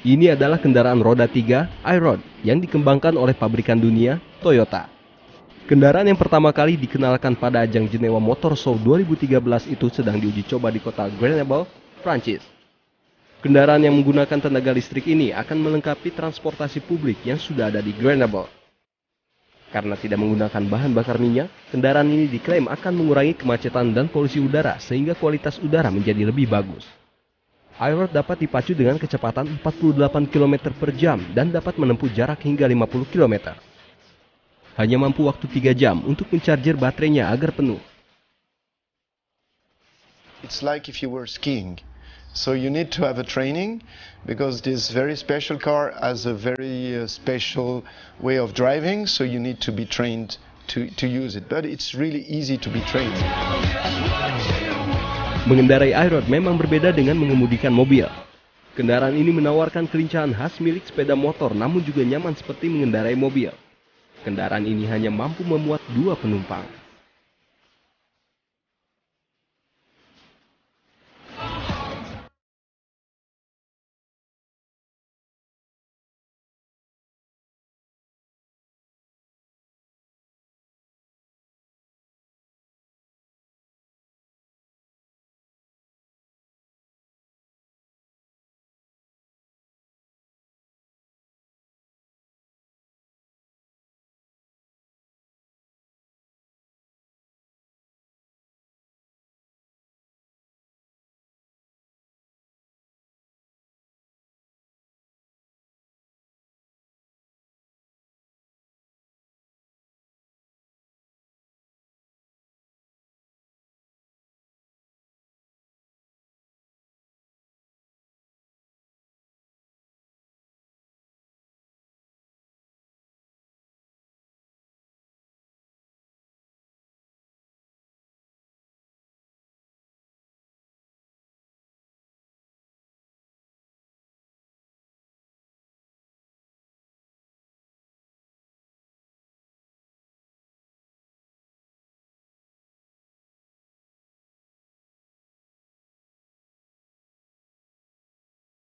Ini adalah kendaraan roda tiga iRod yang dikembangkan oleh pabrikan dunia Toyota. Kendaraan yang pertama kali dikenalkan pada ajang Jenewa Motor Show 2013 itu sedang diuji coba di kota Grenoble, Prancis. Kendaraan yang menggunakan tenaga listrik ini akan melengkapi transportasi publik yang sudah ada di Grenoble. Karena tidak menggunakan bahan bakar minyak, kendaraan ini diklaim akan mengurangi kemacetan dan polusi udara sehingga kualitas udara menjadi lebih bagus. Airworth dapat dipacu dengan kecepatan 48 km per jam dan dapat menempuh jarak hingga 50 km. Hanya mampu waktu 3 jam untuk mencharger baterainya agar penuh. It's like if you were skiing. So you need to have a training because this very special car has a very uh, special way of driving, so you need to be trained to, to use it. But it's really easy to be trained. Yeah, Mengendarai iRoad memang berbeda dengan mengemudikan mobil. Kendaraan ini menawarkan kelincahan khas milik sepeda motor namun juga nyaman seperti mengendarai mobil. Kendaraan ini hanya mampu memuat dua penumpang.